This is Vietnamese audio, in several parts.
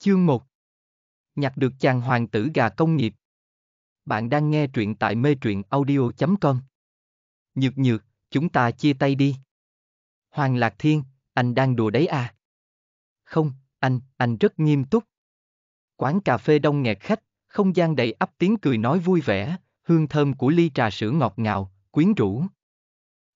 Chương 1 Nhặt được chàng hoàng tử gà công nghiệp Bạn đang nghe truyện tại mê truyện audio.com Nhược nhược, chúng ta chia tay đi. Hoàng Lạc Thiên, anh đang đùa đấy à? Không, anh, anh rất nghiêm túc. Quán cà phê đông nghẹt khách, không gian đầy ấp tiếng cười nói vui vẻ, hương thơm của ly trà sữa ngọt ngào, quyến rũ.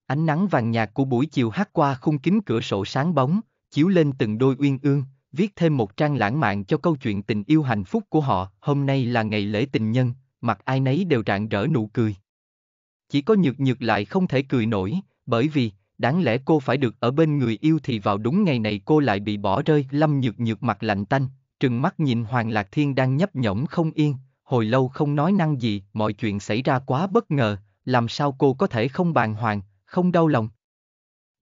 Ánh nắng vàng nhạt của buổi chiều hát qua khung kính cửa sổ sáng bóng, chiếu lên từng đôi uyên ương, viết thêm một trang lãng mạn cho câu chuyện tình yêu hạnh phúc của họ. Hôm nay là ngày lễ tình nhân, mặt ai nấy đều rạng rỡ nụ cười. Chỉ có nhược nhược lại không thể cười nổi, bởi vì, đáng lẽ cô phải được ở bên người yêu thì vào đúng ngày này cô lại bị bỏ rơi. Lâm nhược nhược mặt lạnh tanh, trừng mắt nhìn Hoàng Lạc Thiên đang nhấp nhổm không yên, hồi lâu không nói năng gì, mọi chuyện xảy ra quá bất ngờ, làm sao cô có thể không bàn hoàng, không đau lòng.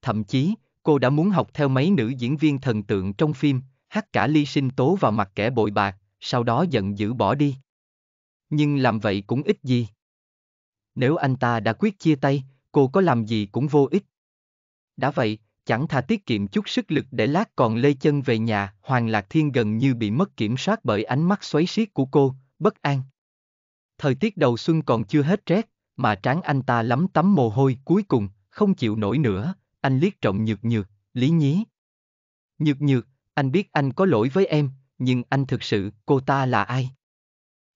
Thậm chí, cô đã muốn học theo mấy nữ diễn viên thần tượng trong phim, hắt cả ly sinh tố vào mặt kẻ bội bạc, sau đó giận dữ bỏ đi. Nhưng làm vậy cũng ích gì. Nếu anh ta đã quyết chia tay, cô có làm gì cũng vô ích. Đã vậy, chẳng thà tiết kiệm chút sức lực để lát còn lê chân về nhà, Hoàng Lạc Thiên gần như bị mất kiểm soát bởi ánh mắt xoáy xiết của cô, bất an. Thời tiết đầu xuân còn chưa hết rét, mà trán anh ta lắm tắm mồ hôi cuối cùng, không chịu nổi nữa, anh liếc trọng nhược nhược, lý nhí. Nhược nhược, anh biết anh có lỗi với em, nhưng anh thực sự, cô ta là ai?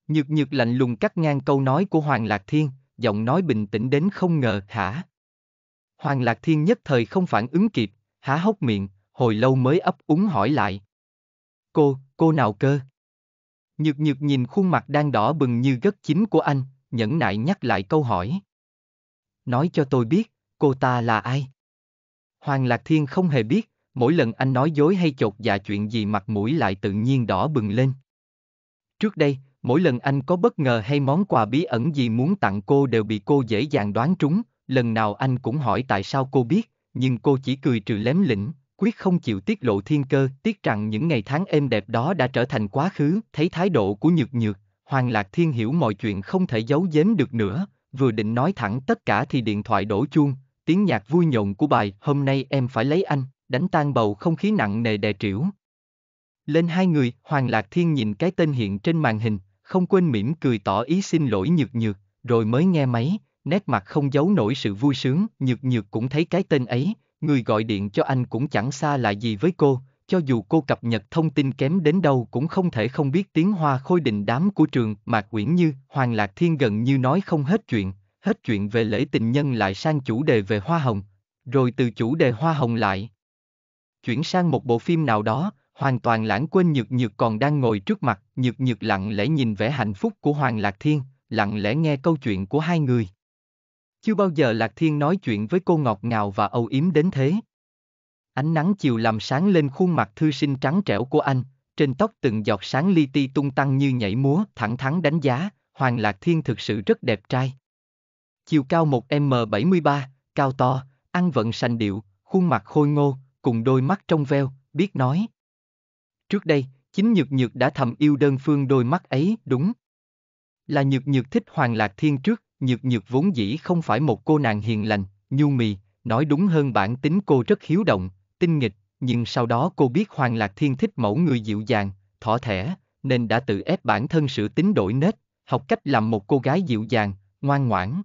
Nhược nhược lạnh lùng cắt ngang câu nói của Hoàng Lạc Thiên, giọng nói bình tĩnh đến không ngờ, hả? Hoàng Lạc Thiên nhất thời không phản ứng kịp, há hốc miệng, hồi lâu mới ấp úng hỏi lại. Cô, cô nào cơ? Nhược nhược nhìn khuôn mặt đang đỏ bừng như gất chính của anh, nhẫn nại nhắc lại câu hỏi. Nói cho tôi biết, cô ta là ai? Hoàng Lạc Thiên không hề biết, mỗi lần anh nói dối hay chột dạ chuyện gì mặt mũi lại tự nhiên đỏ bừng lên. Trước đây, mỗi lần anh có bất ngờ hay món quà bí ẩn gì muốn tặng cô đều bị cô dễ dàng đoán trúng, lần nào anh cũng hỏi tại sao cô biết, nhưng cô chỉ cười trừ lém lĩnh, quyết không chịu tiết lộ thiên cơ, tiếc rằng những ngày tháng êm đẹp đó đã trở thành quá khứ, thấy thái độ của nhược nhược, Hoàng Lạc Thiên hiểu mọi chuyện không thể giấu giếm được nữa, vừa định nói thẳng tất cả thì điện thoại đổ chuông, tiếng nhạc vui nhộn của bài Hôm nay em phải lấy anh đánh tan bầu không khí nặng nề đè trĩu. Lên hai người, Hoàng Lạc Thiên nhìn cái tên hiện trên màn hình, không quên mỉm cười tỏ ý xin lỗi nhược nhược, rồi mới nghe máy, nét mặt không giấu nổi sự vui sướng, nhược nhược cũng thấy cái tên ấy, người gọi điện cho anh cũng chẳng xa lạ gì với cô, cho dù cô cập nhật thông tin kém đến đâu cũng không thể không biết tiếng hoa khôi đình đám của trường Mạc Quyển Như, Hoàng Lạc Thiên gần như nói không hết chuyện, hết chuyện về lễ tình nhân lại sang chủ đề về hoa hồng, rồi từ chủ đề hoa hồng lại, chuyển sang một bộ phim nào đó, hoàn toàn lãng quên Nhược Nhược còn đang ngồi trước mặt, Nhược Nhược lặng lẽ nhìn vẻ hạnh phúc của Hoàng Lạc Thiên, lặng lẽ nghe câu chuyện của hai người. Chưa bao giờ Lạc Thiên nói chuyện với cô ngọt ngào và âu yếm đến thế. Ánh nắng chiều làm sáng lên khuôn mặt thư sinh trắng trẻo của anh, trên tóc từng giọt sáng li ti tung tăng như nhảy múa, thẳng thắn đánh giá, Hoàng Lạc Thiên thực sự rất đẹp trai. Chiều cao 1m73, cao to, ăn vận sành điệu, khuôn mặt khôi ngô, cùng đôi mắt trong veo, biết nói. Trước đây, chính Nhược Nhược đã thầm yêu đơn phương đôi mắt ấy, đúng. Là Nhược Nhược thích Hoàng Lạc Thiên trước, Nhược Nhược vốn dĩ không phải một cô nàng hiền lành, nhu mì, nói đúng hơn bản tính cô rất hiếu động, tinh nghịch, nhưng sau đó cô biết Hoàng Lạc Thiên thích mẫu người dịu dàng, thỏ thẻ, nên đã tự ép bản thân sửa tính đổi nết, học cách làm một cô gái dịu dàng, ngoan ngoãn.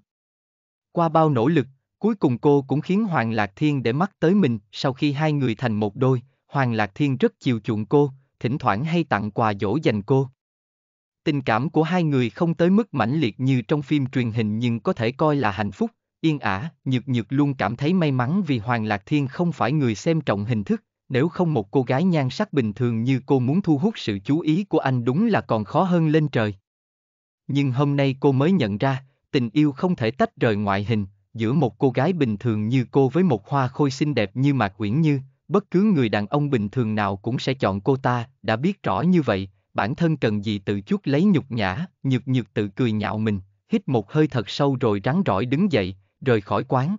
Qua bao nỗ lực, Cuối cùng cô cũng khiến Hoàng Lạc Thiên để mắt tới mình, sau khi hai người thành một đôi, Hoàng Lạc Thiên rất chiều chuộng cô, thỉnh thoảng hay tặng quà dỗ dành cô. Tình cảm của hai người không tới mức mãnh liệt như trong phim truyền hình nhưng có thể coi là hạnh phúc, yên ả, nhược nhược luôn cảm thấy may mắn vì Hoàng Lạc Thiên không phải người xem trọng hình thức, nếu không một cô gái nhan sắc bình thường như cô muốn thu hút sự chú ý của anh đúng là còn khó hơn lên trời. Nhưng hôm nay cô mới nhận ra, tình yêu không thể tách rời ngoại hình, giữa một cô gái bình thường như cô với một hoa khôi xinh đẹp như Mạc Uyển Như, bất cứ người đàn ông bình thường nào cũng sẽ chọn cô ta, đã biết rõ như vậy, bản thân cần gì tự chút lấy nhục nhã, nhược nhược tự cười nhạo mình, hít một hơi thật sâu rồi rắn rỏi đứng dậy, rời khỏi quán.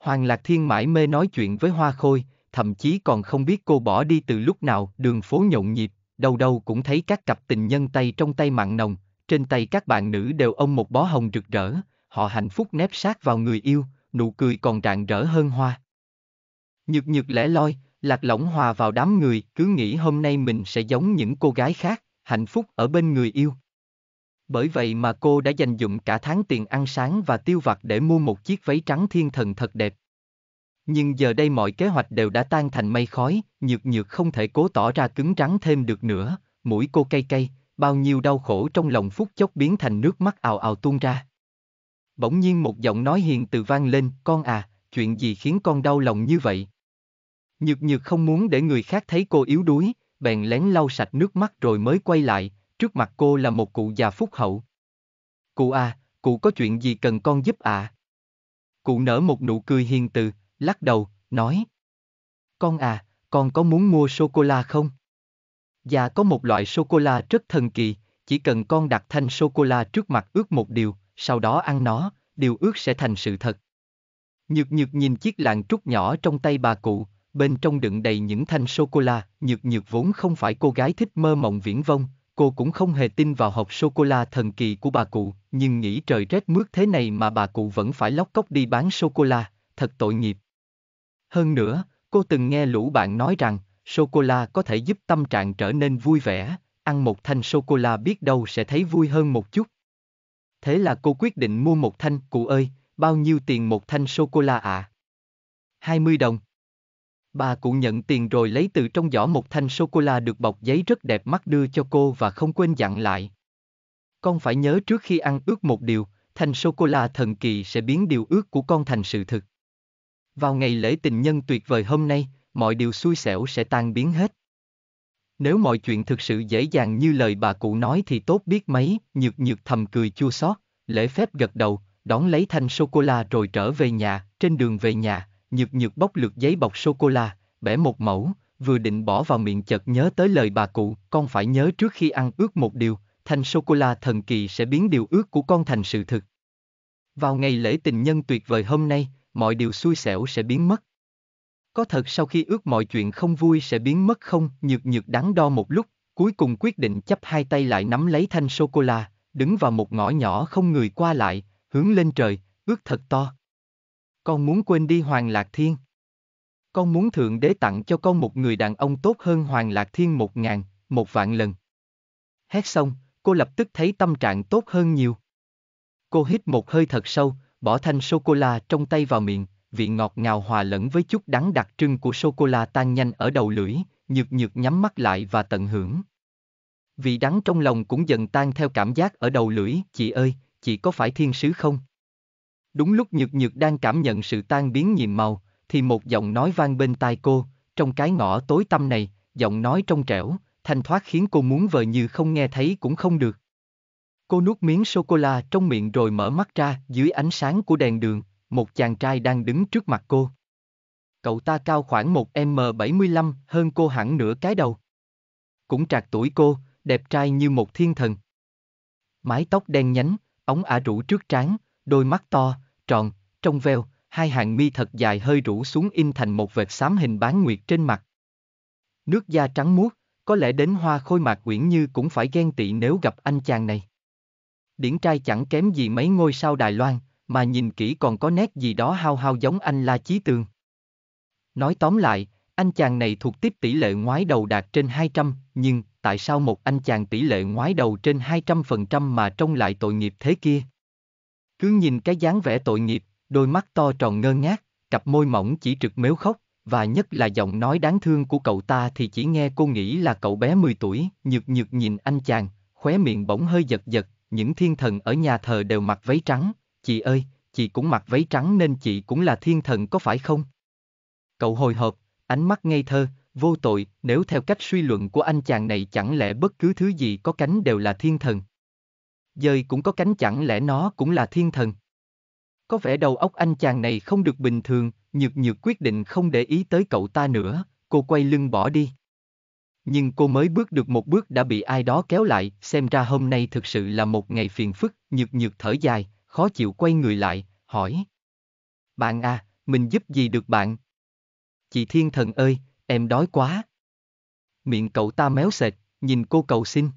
Hoàng Lạc Thiên mãi mê nói chuyện với Hoa Khôi, thậm chí còn không biết cô bỏ đi từ lúc nào, đường phố nhộn nhịp, đâu đâu cũng thấy các cặp tình nhân tay trong tay mặn nồng, trên tay các bạn nữ đều ôm một bó hồng rực rỡ, họ hạnh phúc nép sát vào người yêu, nụ cười còn rạng rỡ hơn hoa. Nhược nhược lẻ loi, lạc lõng hòa vào đám người, cứ nghĩ hôm nay mình sẽ giống những cô gái khác, hạnh phúc ở bên người yêu. Bởi vậy mà cô đã dành dụng cả tháng tiền ăn sáng và tiêu vặt để mua một chiếc váy trắng thiên thần thật đẹp. Nhưng giờ đây mọi kế hoạch đều đã tan thành mây khói, nhược nhược không thể cố tỏ ra cứng rắn thêm được nữa, mũi cô cay cay, bao nhiêu đau khổ trong lòng phút chốc biến thành nước mắt ào ào tuôn ra bỗng nhiên một giọng nói hiền từ vang lên, con à, chuyện gì khiến con đau lòng như vậy? Nhược nhược không muốn để người khác thấy cô yếu đuối, bèn lén lau sạch nước mắt rồi mới quay lại, trước mặt cô là một cụ già phúc hậu. Cụ à, cụ có chuyện gì cần con giúp ạ? À? Cụ nở một nụ cười hiền từ, lắc đầu, nói. Con à, con có muốn mua sô-cô-la không? Dạ có một loại sô-cô-la rất thần kỳ, chỉ cần con đặt thanh sô-cô-la trước mặt ước một điều, sau đó ăn nó, điều ước sẽ thành sự thật. Nhược nhược nhìn chiếc lạng trúc nhỏ trong tay bà cụ, bên trong đựng đầy những thanh sô-cô-la, nhược nhược vốn không phải cô gái thích mơ mộng viễn vông, cô cũng không hề tin vào hộp sô-cô-la thần kỳ của bà cụ, nhưng nghĩ trời rét mướt thế này mà bà cụ vẫn phải lóc cốc đi bán sô-cô-la, thật tội nghiệp. Hơn nữa, cô từng nghe lũ bạn nói rằng, sô-cô-la có thể giúp tâm trạng trở nên vui vẻ, ăn một thanh sô-cô-la biết đâu sẽ thấy vui hơn một chút thế là cô quyết định mua một thanh, cụ ơi, bao nhiêu tiền một thanh sô-cô-la ạ? À? 20 đồng. Bà cụ nhận tiền rồi lấy từ trong giỏ một thanh sô-cô-la được bọc giấy rất đẹp mắt đưa cho cô và không quên dặn lại. Con phải nhớ trước khi ăn ước một điều, thanh sô-cô-la thần kỳ sẽ biến điều ước của con thành sự thực. Vào ngày lễ tình nhân tuyệt vời hôm nay, mọi điều xui xẻo sẽ tan biến hết. Nếu mọi chuyện thực sự dễ dàng như lời bà cụ nói thì tốt biết mấy, nhược nhược thầm cười chua xót, lễ phép gật đầu, đón lấy thanh sô-cô-la rồi trở về nhà, trên đường về nhà, nhược nhược bóc lược giấy bọc sô-cô-la, bẻ một mẫu, vừa định bỏ vào miệng chợt nhớ tới lời bà cụ, con phải nhớ trước khi ăn ước một điều, thanh sô-cô-la thần kỳ sẽ biến điều ước của con thành sự thực. Vào ngày lễ tình nhân tuyệt vời hôm nay, mọi điều xui xẻo sẽ biến mất. Có thật sau khi ước mọi chuyện không vui sẽ biến mất không? Nhược nhược đắn đo một lúc, cuối cùng quyết định chấp hai tay lại nắm lấy thanh sô-cô-la, đứng vào một ngõ nhỏ không người qua lại, hướng lên trời, ước thật to. Con muốn quên đi Hoàng Lạc Thiên. Con muốn Thượng Đế tặng cho con một người đàn ông tốt hơn Hoàng Lạc Thiên một ngàn, một vạn lần. Hét xong, cô lập tức thấy tâm trạng tốt hơn nhiều. Cô hít một hơi thật sâu, bỏ thanh sô-cô-la trong tay vào miệng, vị ngọt ngào hòa lẫn với chút đắng đặc trưng của sô-cô-la tan nhanh ở đầu lưỡi, nhược nhược nhắm mắt lại và tận hưởng. Vị đắng trong lòng cũng dần tan theo cảm giác ở đầu lưỡi, chị ơi, chị có phải thiên sứ không? Đúng lúc nhược nhược đang cảm nhận sự tan biến nhiệm màu, thì một giọng nói vang bên tai cô, trong cái ngõ tối tăm này, giọng nói trong trẻo, thanh thoát khiến cô muốn vờ như không nghe thấy cũng không được. Cô nuốt miếng sô-cô-la trong miệng rồi mở mắt ra dưới ánh sáng của đèn đường, một chàng trai đang đứng trước mặt cô. Cậu ta cao khoảng 1m75, hơn cô hẳn nửa cái đầu. Cũng trạc tuổi cô, đẹp trai như một thiên thần. Mái tóc đen nhánh, ống ả rũ trước trán, đôi mắt to, tròn, trong veo, hai hàng mi thật dài hơi rũ xuống in thành một vệt xám hình bán nguyệt trên mặt. Nước da trắng muốt, có lẽ đến hoa khôi mạc quyển Như cũng phải ghen tị nếu gặp anh chàng này. Điển trai chẳng kém gì mấy ngôi sao Đài Loan, mà nhìn kỹ còn có nét gì đó hao hao giống anh La Chí Tường. Nói tóm lại, anh chàng này thuộc tiếp tỷ lệ ngoái đầu đạt trên 200, nhưng tại sao một anh chàng tỷ lệ ngoái đầu trên 200% mà trông lại tội nghiệp thế kia? Cứ nhìn cái dáng vẻ tội nghiệp, đôi mắt to tròn ngơ ngác, cặp môi mỏng chỉ trực mếu khóc, và nhất là giọng nói đáng thương của cậu ta thì chỉ nghe cô nghĩ là cậu bé 10 tuổi, nhược nhược nhìn anh chàng, khóe miệng bỗng hơi giật giật, những thiên thần ở nhà thờ đều mặc váy trắng, chị ơi, chị cũng mặc váy trắng nên chị cũng là thiên thần có phải không? Cậu hồi hộp, ánh mắt ngây thơ, vô tội, nếu theo cách suy luận của anh chàng này chẳng lẽ bất cứ thứ gì có cánh đều là thiên thần? Dơi cũng có cánh chẳng lẽ nó cũng là thiên thần? Có vẻ đầu óc anh chàng này không được bình thường, nhược nhược quyết định không để ý tới cậu ta nữa, cô quay lưng bỏ đi. Nhưng cô mới bước được một bước đã bị ai đó kéo lại, xem ra hôm nay thực sự là một ngày phiền phức, nhược nhược thở dài, khó chịu quay người lại, hỏi. Bạn à, mình giúp gì được bạn? Chị thiên thần ơi, em đói quá. Miệng cậu ta méo sệt, nhìn cô cầu xin.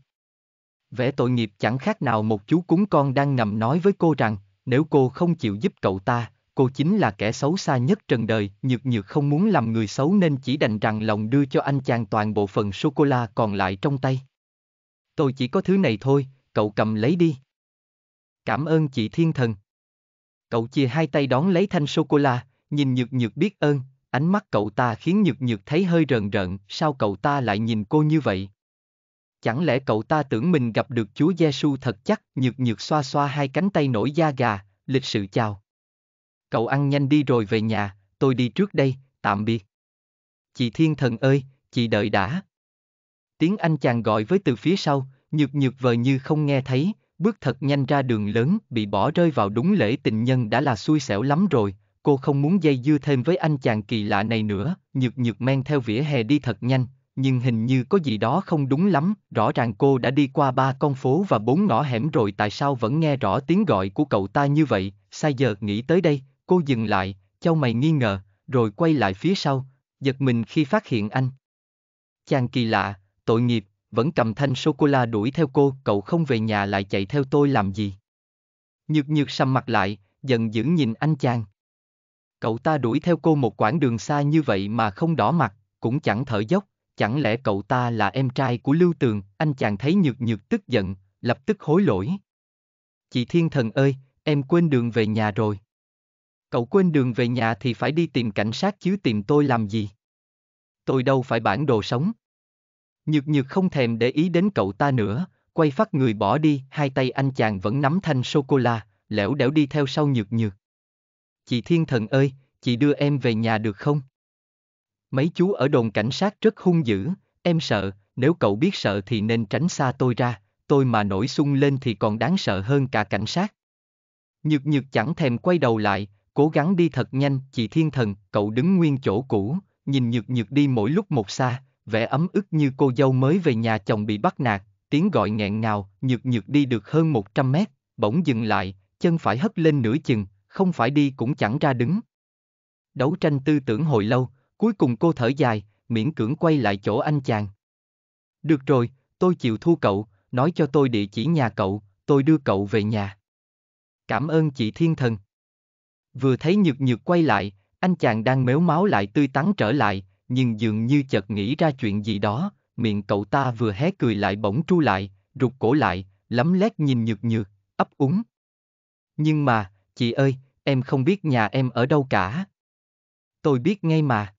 Vẻ tội nghiệp chẳng khác nào một chú cúng con đang nằm nói với cô rằng, nếu cô không chịu giúp cậu ta, cô chính là kẻ xấu xa nhất trần đời, nhược nhược không muốn làm người xấu nên chỉ đành rằng lòng đưa cho anh chàng toàn bộ phần sô-cô-la còn lại trong tay. Tôi chỉ có thứ này thôi, cậu cầm lấy đi. Cảm ơn chị thiên thần. Cậu chia hai tay đón lấy thanh sô-cô-la, nhìn nhược nhược biết ơn, ánh mắt cậu ta khiến nhược nhược thấy hơi rờn rợn, sao cậu ta lại nhìn cô như vậy? Chẳng lẽ cậu ta tưởng mình gặp được Chúa Giêsu thật chắc, nhược nhược xoa xoa hai cánh tay nổi da gà, lịch sự chào. Cậu ăn nhanh đi rồi về nhà, tôi đi trước đây, tạm biệt. Chị thiên thần ơi, chị đợi đã. Tiếng anh chàng gọi với từ phía sau, nhược nhược vờ như không nghe thấy, bước thật nhanh ra đường lớn, bị bỏ rơi vào đúng lễ tình nhân đã là xui xẻo lắm rồi, cô không muốn dây dưa thêm với anh chàng kỳ lạ này nữa, nhược nhược men theo vỉa hè đi thật nhanh, nhưng hình như có gì đó không đúng lắm, rõ ràng cô đã đi qua ba con phố và bốn ngõ hẻm rồi tại sao vẫn nghe rõ tiếng gọi của cậu ta như vậy, sai giờ nghĩ tới đây, cô dừng lại, châu mày nghi ngờ, rồi quay lại phía sau, giật mình khi phát hiện anh. Chàng kỳ lạ, tội nghiệp, vẫn cầm thanh sô-cô-la đuổi theo cô, cậu không về nhà lại chạy theo tôi làm gì? Nhược nhược sầm mặt lại, giận dữ nhìn anh chàng. Cậu ta đuổi theo cô một quãng đường xa như vậy mà không đỏ mặt, cũng chẳng thở dốc, chẳng lẽ cậu ta là em trai của Lưu Tường, anh chàng thấy nhược nhược tức giận, lập tức hối lỗi. Chị Thiên Thần ơi, em quên đường về nhà rồi. Cậu quên đường về nhà thì phải đi tìm cảnh sát chứ tìm tôi làm gì? Tôi đâu phải bản đồ sống. Nhược nhược không thèm để ý đến cậu ta nữa, quay phát người bỏ đi, hai tay anh chàng vẫn nắm thanh sô-cô-la, lẻo đẻo đi theo sau nhược nhược. Chị thiên thần ơi, chị đưa em về nhà được không? Mấy chú ở đồn cảnh sát rất hung dữ, em sợ, nếu cậu biết sợ thì nên tránh xa tôi ra, tôi mà nổi sung lên thì còn đáng sợ hơn cả cảnh sát. Nhược nhược chẳng thèm quay đầu lại, cố gắng đi thật nhanh, chị thiên thần, cậu đứng nguyên chỗ cũ, nhìn nhược nhược đi mỗi lúc một xa, vẻ ấm ức như cô dâu mới về nhà chồng bị bắt nạt, tiếng gọi nghẹn ngào, nhược nhược đi được hơn 100 mét, bỗng dừng lại, chân phải hất lên nửa chừng, không phải đi cũng chẳng ra đứng. Đấu tranh tư tưởng hồi lâu, cuối cùng cô thở dài, miễn cưỡng quay lại chỗ anh chàng. Được rồi, tôi chịu thua cậu, nói cho tôi địa chỉ nhà cậu, tôi đưa cậu về nhà. Cảm ơn chị thiên thần. Vừa thấy nhược nhược quay lại, anh chàng đang mếu máu lại tươi tắn trở lại, nhưng dường như chợt nghĩ ra chuyện gì đó, miệng cậu ta vừa hé cười lại bỗng tru lại, rụt cổ lại, lấm lét nhìn nhược nhược, ấp úng. Nhưng mà, chị ơi, em không biết nhà em ở đâu cả. Tôi biết ngay mà.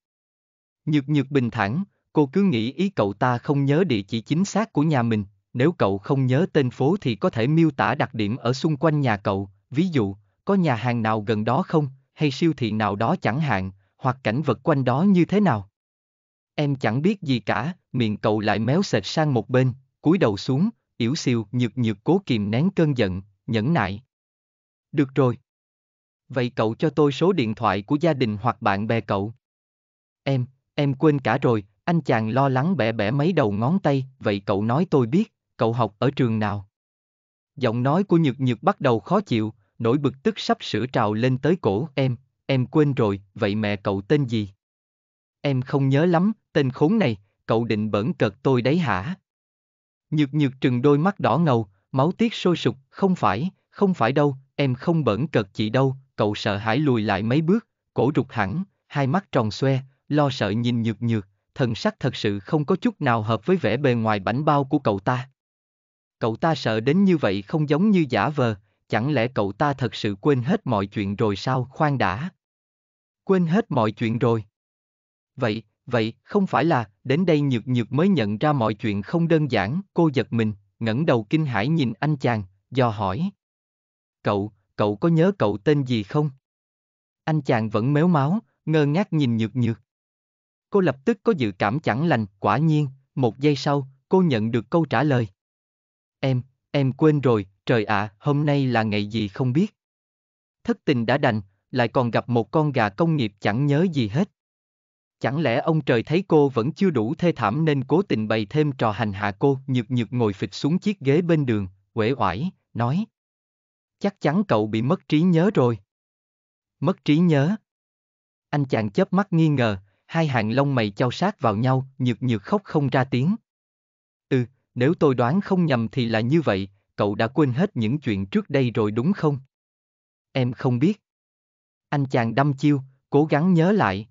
Nhược nhược bình thản, cô cứ nghĩ ý cậu ta không nhớ địa chỉ chính xác của nhà mình, nếu cậu không nhớ tên phố thì có thể miêu tả đặc điểm ở xung quanh nhà cậu, ví dụ, có nhà hàng nào gần đó không, hay siêu thị nào đó chẳng hạn, hoặc cảnh vật quanh đó như thế nào. Em chẳng biết gì cả, miệng cậu lại méo sệt sang một bên, cúi đầu xuống, yếu siêu nhược nhược cố kìm nén cơn giận, nhẫn nại. Được rồi. Vậy cậu cho tôi số điện thoại của gia đình hoặc bạn bè cậu. Em, em quên cả rồi, anh chàng lo lắng bẻ bẻ mấy đầu ngón tay, vậy cậu nói tôi biết, cậu học ở trường nào. Giọng nói của nhược nhược bắt đầu khó chịu, nỗi bực tức sắp sửa trào lên tới cổ em, em quên rồi, vậy mẹ cậu tên gì? Em không nhớ lắm, tên khốn này, cậu định bẩn cợt tôi đấy hả? Nhược nhược trừng đôi mắt đỏ ngầu, máu tiết sôi sục, không phải, không phải đâu, em không bẩn cợt chị đâu, cậu sợ hãi lùi lại mấy bước, cổ rụt hẳn, hai mắt tròn xoe, lo sợ nhìn nhược nhược, thần sắc thật sự không có chút nào hợp với vẻ bề ngoài bảnh bao của cậu ta. Cậu ta sợ đến như vậy không giống như giả vờ, chẳng lẽ cậu ta thật sự quên hết mọi chuyện rồi sao khoan đã? Quên hết mọi chuyện rồi. Vậy, vậy, không phải là, đến đây nhược nhược mới nhận ra mọi chuyện không đơn giản, cô giật mình, ngẩng đầu kinh hãi nhìn anh chàng, do hỏi. Cậu, cậu có nhớ cậu tên gì không? Anh chàng vẫn méo máu, ngơ ngác nhìn nhược nhược. Cô lập tức có dự cảm chẳng lành, quả nhiên, một giây sau, cô nhận được câu trả lời. Em, em quên rồi, trời ạ, à, hôm nay là ngày gì không biết. Thất tình đã đành, lại còn gặp một con gà công nghiệp chẳng nhớ gì hết. Chẳng lẽ ông trời thấy cô vẫn chưa đủ thê thảm nên cố tình bày thêm trò hành hạ cô nhược nhược ngồi phịch xuống chiếc ghế bên đường, uể oải, nói. Chắc chắn cậu bị mất trí nhớ rồi. Mất trí nhớ. Anh chàng chớp mắt nghi ngờ, hai hàng lông mày trao sát vào nhau, nhược nhược khóc không ra tiếng. Ừ, nếu tôi đoán không nhầm thì là như vậy, cậu đã quên hết những chuyện trước đây rồi đúng không? Em không biết. Anh chàng đăm chiêu, cố gắng nhớ lại,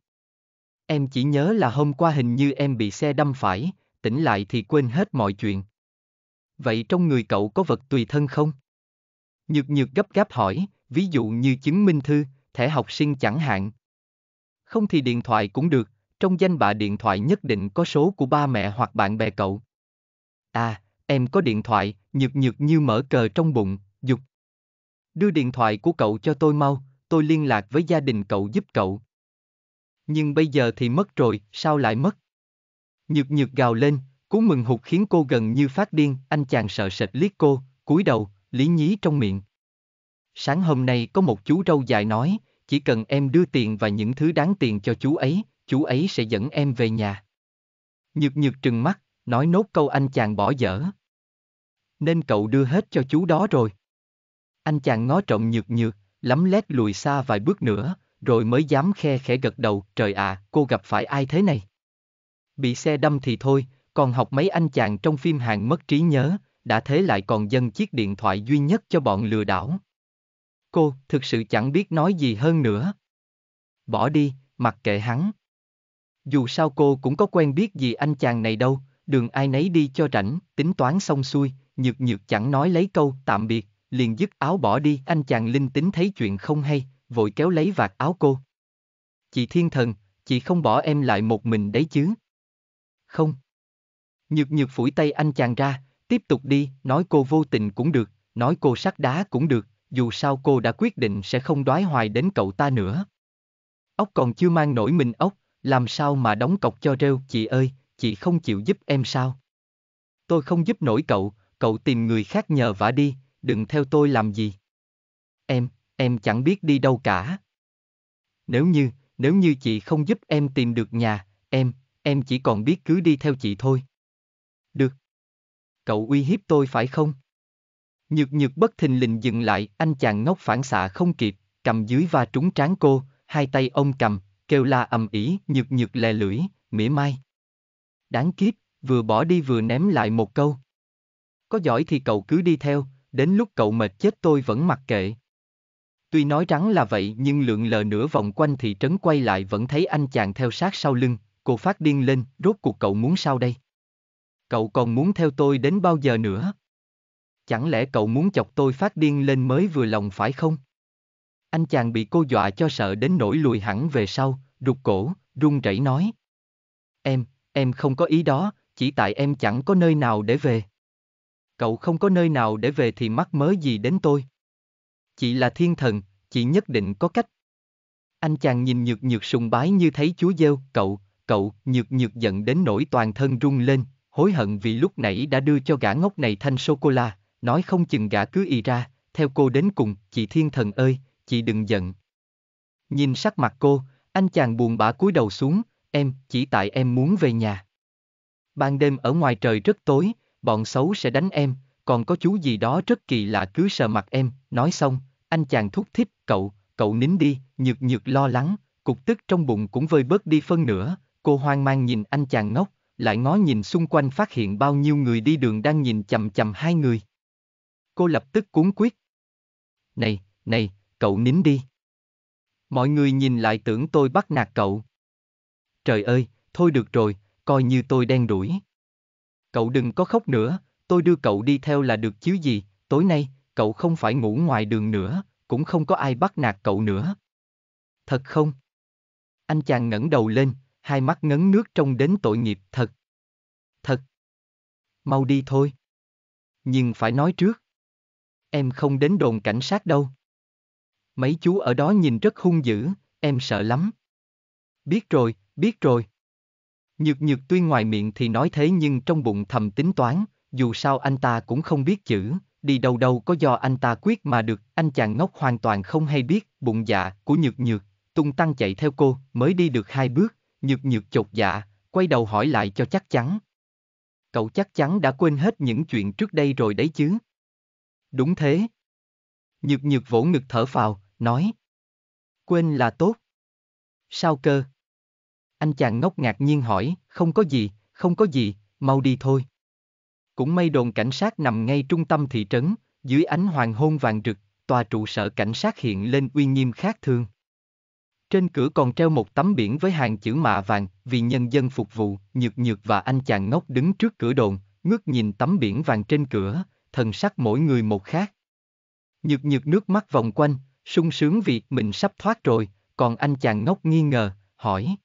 Em chỉ nhớ là hôm qua hình như em bị xe đâm phải, tỉnh lại thì quên hết mọi chuyện. Vậy trong người cậu có vật tùy thân không? Nhược nhược gấp gáp hỏi, ví dụ như chứng minh thư, thẻ học sinh chẳng hạn. Không thì điện thoại cũng được, trong danh bạ điện thoại nhất định có số của ba mẹ hoặc bạn bè cậu. À, em có điện thoại, nhược nhược như mở cờ trong bụng, dục. Đưa điện thoại của cậu cho tôi mau, tôi liên lạc với gia đình cậu giúp cậu nhưng bây giờ thì mất rồi, sao lại mất? Nhược nhược gào lên, cú mừng hụt khiến cô gần như phát điên, anh chàng sợ sệt liếc cô, cúi đầu, lý nhí trong miệng. Sáng hôm nay có một chú râu dài nói, chỉ cần em đưa tiền và những thứ đáng tiền cho chú ấy, chú ấy sẽ dẫn em về nhà. Nhược nhược trừng mắt, nói nốt câu anh chàng bỏ dở. Nên cậu đưa hết cho chú đó rồi. Anh chàng ngó trộm nhược nhược, lắm lét lùi xa vài bước nữa, rồi mới dám khe khẽ gật đầu, trời ạ, à, cô gặp phải ai thế này? Bị xe đâm thì thôi, còn học mấy anh chàng trong phim hàng mất trí nhớ, đã thế lại còn dâng chiếc điện thoại duy nhất cho bọn lừa đảo. Cô, thực sự chẳng biết nói gì hơn nữa. Bỏ đi, mặc kệ hắn. Dù sao cô cũng có quen biết gì anh chàng này đâu, đường ai nấy đi cho rảnh, tính toán xong xuôi, nhược nhược chẳng nói lấy câu tạm biệt, liền dứt áo bỏ đi. Anh chàng linh tính thấy chuyện không hay, vội kéo lấy vạt áo cô. Chị thiên thần, chị không bỏ em lại một mình đấy chứ? Không. Nhược nhược phủi tay anh chàng ra, tiếp tục đi, nói cô vô tình cũng được, nói cô sắt đá cũng được, dù sao cô đã quyết định sẽ không đoái hoài đến cậu ta nữa. Ốc còn chưa mang nổi mình ốc, làm sao mà đóng cọc cho rêu, chị ơi, chị không chịu giúp em sao? Tôi không giúp nổi cậu, cậu tìm người khác nhờ vả đi, đừng theo tôi làm gì. Em, em chẳng biết đi đâu cả. Nếu như, nếu như chị không giúp em tìm được nhà, em, em chỉ còn biết cứ đi theo chị thôi. Được. Cậu uy hiếp tôi phải không? Nhược nhược bất thình lình dừng lại, anh chàng ngốc phản xạ không kịp, cầm dưới và trúng trán cô, hai tay ông cầm, kêu la ầm ĩ, nhược nhược lè lưỡi, mỉa mai. Đáng kiếp, vừa bỏ đi vừa ném lại một câu. Có giỏi thì cậu cứ đi theo, đến lúc cậu mệt chết tôi vẫn mặc kệ. Tuy nói rắn là vậy nhưng lượn lờ nửa vòng quanh thị trấn quay lại vẫn thấy anh chàng theo sát sau lưng, cô phát điên lên, rốt cuộc cậu muốn sao đây? Cậu còn muốn theo tôi đến bao giờ nữa? Chẳng lẽ cậu muốn chọc tôi phát điên lên mới vừa lòng phải không? Anh chàng bị cô dọa cho sợ đến nỗi lùi hẳn về sau, rụt cổ, run rẩy nói. Em, em không có ý đó, chỉ tại em chẳng có nơi nào để về. Cậu không có nơi nào để về thì mắc mớ gì đến tôi. Chị là thiên thần, chị nhất định có cách. Anh chàng nhìn nhược nhược sùng bái như thấy chúa gieo, cậu, cậu, nhược nhược giận đến nỗi toàn thân rung lên, hối hận vì lúc nãy đã đưa cho gã ngốc này thanh sô-cô-la, nói không chừng gã cứ y ra, theo cô đến cùng, chị thiên thần ơi, chị đừng giận. Nhìn sắc mặt cô, anh chàng buồn bã cúi đầu xuống, em, chỉ tại em muốn về nhà. Ban đêm ở ngoài trời rất tối, bọn xấu sẽ đánh em, còn có chú gì đó rất kỳ lạ cứ sờ mặt em, nói xong, anh chàng thúc thích, cậu, cậu nín đi, nhược nhược lo lắng, cục tức trong bụng cũng vơi bớt đi phân nửa, cô hoang mang nhìn anh chàng ngốc, lại ngó nhìn xung quanh phát hiện bao nhiêu người đi đường đang nhìn chầm chầm hai người. Cô lập tức cuốn quyết. Này, này, cậu nín đi. Mọi người nhìn lại tưởng tôi bắt nạt cậu. Trời ơi, thôi được rồi, coi như tôi đen đuổi. Cậu đừng có khóc nữa, tôi đưa cậu đi theo là được chứ gì, tối nay, cậu không phải ngủ ngoài đường nữa, cũng không có ai bắt nạt cậu nữa. Thật không? Anh chàng ngẩng đầu lên, hai mắt ngấn nước trông đến tội nghiệp, thật. Thật. Mau đi thôi. Nhưng phải nói trước. Em không đến đồn cảnh sát đâu. Mấy chú ở đó nhìn rất hung dữ, em sợ lắm. Biết rồi, biết rồi. Nhược nhược tuy ngoài miệng thì nói thế nhưng trong bụng thầm tính toán, dù sao anh ta cũng không biết chữ, đi đâu đâu có do anh ta quyết mà được, anh chàng ngốc hoàn toàn không hay biết, bụng dạ của nhược nhược, tung tăng chạy theo cô, mới đi được hai bước, nhược nhược chột dạ, quay đầu hỏi lại cho chắc chắn. Cậu chắc chắn đã quên hết những chuyện trước đây rồi đấy chứ. Đúng thế. Nhược nhược vỗ ngực thở phào, nói. Quên là tốt. Sao cơ? Anh chàng ngốc ngạc nhiên hỏi, không có gì, không có gì, mau đi thôi. Cũng may đồn cảnh sát nằm ngay trung tâm thị trấn, dưới ánh hoàng hôn vàng rực, tòa trụ sở cảnh sát hiện lên uy nghiêm khác thường. Trên cửa còn treo một tấm biển với hàng chữ mạ vàng, vì nhân dân phục vụ, nhược nhược và anh chàng ngốc đứng trước cửa đồn, ngước nhìn tấm biển vàng trên cửa, thần sắc mỗi người một khác. Nhược nhược nước mắt vòng quanh, sung sướng vì mình sắp thoát rồi, còn anh chàng ngốc nghi ngờ, hỏi.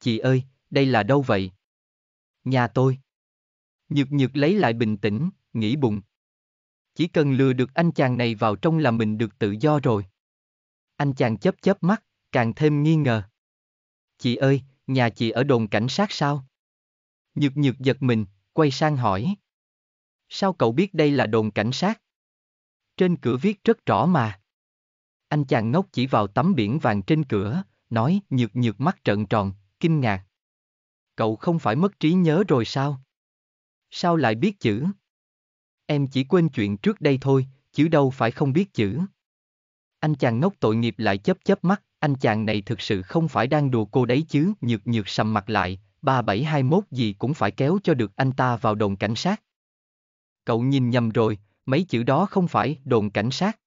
Chị ơi, đây là đâu vậy? Nhà tôi. Nhược nhược lấy lại bình tĩnh, nghĩ bụng. Chỉ cần lừa được anh chàng này vào trong là mình được tự do rồi. Anh chàng chớp chớp mắt, càng thêm nghi ngờ. Chị ơi, nhà chị ở đồn cảnh sát sao? Nhược nhược giật mình, quay sang hỏi. Sao cậu biết đây là đồn cảnh sát? Trên cửa viết rất rõ mà. Anh chàng ngốc chỉ vào tấm biển vàng trên cửa, nói nhược nhược mắt trợn tròn, kinh ngạc. Cậu không phải mất trí nhớ rồi sao? Sao lại biết chữ? Em chỉ quên chuyện trước đây thôi, chứ đâu phải không biết chữ. Anh chàng ngốc tội nghiệp lại chớp chớp mắt, anh chàng này thực sự không phải đang đùa cô đấy chứ, nhược nhược sầm mặt lại, 3721 gì cũng phải kéo cho được anh ta vào đồn cảnh sát. Cậu nhìn nhầm rồi, mấy chữ đó không phải đồn cảnh sát.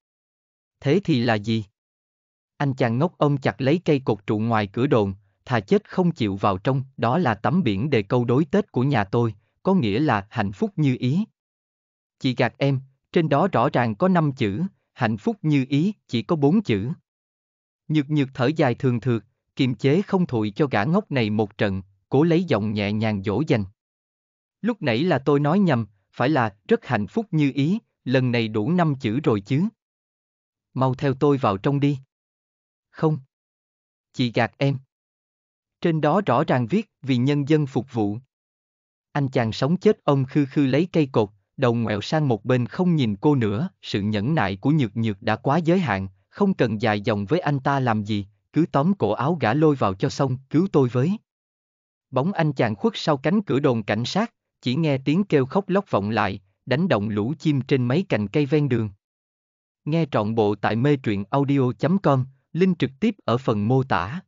Thế thì là gì? Anh chàng ngốc ôm chặt lấy cây cột trụ ngoài cửa đồn, thà chết không chịu vào trong, đó là tấm biển đề câu đối Tết của nhà tôi, có nghĩa là hạnh phúc như ý. Chị gạt em, trên đó rõ ràng có 5 chữ, hạnh phúc như ý chỉ có 4 chữ. Nhược nhược thở dài thường thượt, kiềm chế không thụi cho gã ngốc này một trận, cố lấy giọng nhẹ nhàng dỗ dành. Lúc nãy là tôi nói nhầm, phải là rất hạnh phúc như ý, lần này đủ 5 chữ rồi chứ. Mau theo tôi vào trong đi. Không. Chị gạt em. Trên đó rõ ràng viết vì nhân dân phục vụ, anh chàng sống chết ông khư khư lấy cây cột, đầu ngoẹo sang một bên không nhìn cô nữa, sự nhẫn nại của nhược nhược đã quá giới hạn, không cần dài dòng với anh ta làm gì, cứ tóm cổ áo gã lôi vào cho xong, cứu tôi với. Bóng anh chàng khuất sau cánh cửa đồn cảnh sát, chỉ nghe tiếng kêu khóc lóc vọng lại, đánh động lũ chim trên mấy cành cây ven đường. Nghe trọn bộ tại mê truyện audio.com, link trực tiếp ở phần mô tả.